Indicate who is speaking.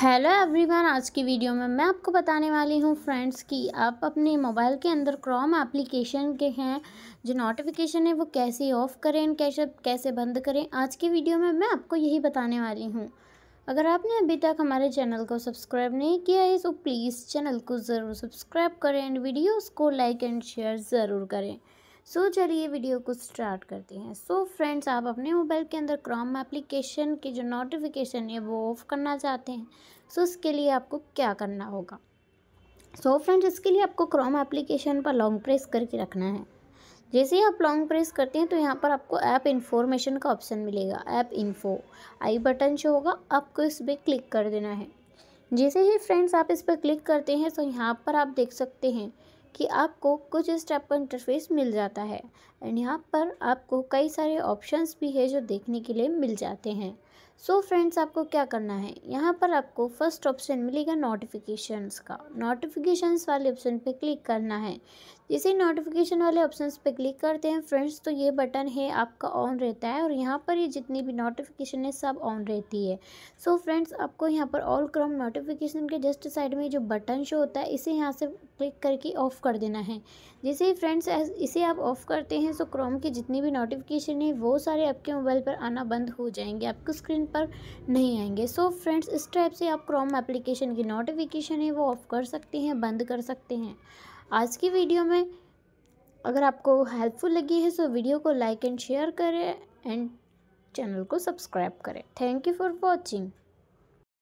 Speaker 1: hello everyone आज की video में मैं आपको बताने वाली हूँ फ्रेंड्स कि आप अपने मोबाइल के अंदर क्रोम एप्लीकेशन के हैं जो नोटिफिकेशन है वो कैसे ऑफ़ करें कैसे कैसे बंद करें आज की वीडियो में मैं आपको यही बताने वाली हूँ अगर आपने अभी तक हमारे चैनल को सब्सक्राइब नहीं किया है तो प्लीज़ चैनल को ज़रूर सब्सक्राइब करें एंड वीडियोज़ को लाइक एंड शेयर ज़रूर करें सो so, चलिए वीडियो को स्टार्ट करते हैं सो so, फ्रेंड्स आप अपने मोबाइल के अंदर क्रोम एप्लीकेशन की जो नोटिफिकेशन है वो ऑफ करना चाहते हैं सो so, इसके लिए आपको क्या करना होगा सो so, फ्रेंड्स इसके लिए आपको क्रोम एप्लीकेशन पर लॉन्ग प्रेस करके रखना है जैसे ही आप लॉन्ग प्रेस करते हैं तो यहाँ पर आपको ऐप इन्फॉर्मेशन का ऑप्शन मिलेगा ऐप इन्फो आई बटन जो होगा आपको इस पर क्लिक कर देना है जैसे ही फ्रेंड्स आप इस पर क्लिक करते हैं तो यहाँ पर आप देख सकते हैं कि आपको कुछ इस टाइप का इंटरफेस मिल जाता है एंड यहाँ पर आपको कई सारे ऑप्शंस भी है जो देखने के लिए मिल जाते हैं सो so फ्रेंड्स आपको क्या करना है यहाँ पर आपको फर्स्ट ऑप्शन मिलेगा नोटिफिकेशंस का नोटिफिकेशंस वाले ऑप्शन पे क्लिक करना है जैसे नोटिफिकेशन वाले ऑप्शन पे क्लिक करते हैं फ्रेंड्स तो ये बटन है आपका ऑन रहता है और यहाँ पर ये जितनी भी नोटिफिकेशन है सब ऑन रहती है सो so फ्रेंड्स आपको यहाँ पर ऑल क्रम नोटिफिकेशन के जस्ट साइड में जो बटन शो होता है इसे यहाँ से क्लिक करके ऑफ़ कर देना है जैसे ही फ्रेंड्स इसे आप ऑफ़ करते हैं सो क्रोम की जितनी भी नोटिफिकेशन है वो सारे आपके मोबाइल पर आना बंद हो जाएंगे आपको स्क्रीन पर नहीं आएंगे सो फ्रेंड्स इस टाइप से आप क्रोम एप्लीकेशन की नोटिफिकेशन है वो ऑफ़ कर सकते हैं बंद कर सकते हैं आज की वीडियो में अगर आपको हेल्पफुल लगी है सो वीडियो को लाइक एंड शेयर करें एंड चैनल को सब्सक्राइब करें थैंक यू फॉर वॉचिंग